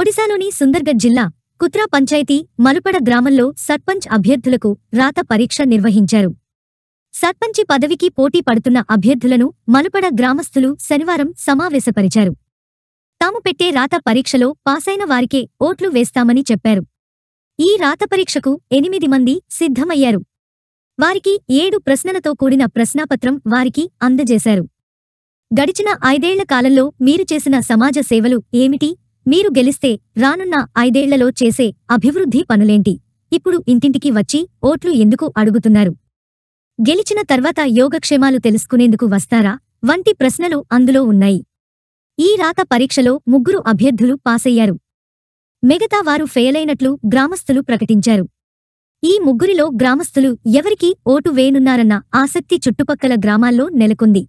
ఒడిశాలోని సుందర్గఢ్ జిల్లా కుత్రా పంచాయతీ మలుపడ గ్రామంలో సర్పంచ్ అభ్యర్థులకు రాత పరీక్ష నిర్వహించారు సర్పంచి పదవికి పోటీ పడుతున్న అభ్యర్థులను మలుపడ గ్రామస్థులు శనివారం సమావేశపరిచారు తాము పెట్టే రాత పరీక్షలో పాసైన వారికే ఓట్లు వేస్తామని చెప్పారు ఈ రాత పరీక్షకు ఎనిమిది మంది సిద్ధమయ్యారు వారికి ఏడు ప్రశ్నలతో కూడిన ప్రశ్నాపత్రం వారికి అందజేశారు గడిచిన ఐదేళ్ల కాలంలో మీరు చేసిన సమాజ సేవలు ఏమిటి మీరు గెలిస్తే రానున్న ఐదేళ్లలో చేసే అభివృద్ధి పనులేంటి ఇప్పుడు ఇంటింటికి వచ్చి ఓట్లు ఎందుకు అడుగుతున్నారు గెలిచిన తర్వాత యోగక్షేమాలు తెలుసుకునేందుకు వస్తారా వంటి ప్రశ్నలు అందులో ఉన్నాయి ఈ రాత పరీక్షలో ముగ్గురు అభ్యర్థులు పాసయ్యారు మిగతా వారు ఫెయిలైనట్లు గ్రామస్థులు ప్రకటించారు ఈ ముగ్గురిలో గ్రామస్థులు ఎవరికీ ఓటు వేయనున్నారన్న ఆసక్తి చుట్టుపక్కల గ్రామాల్లో నెలకొంది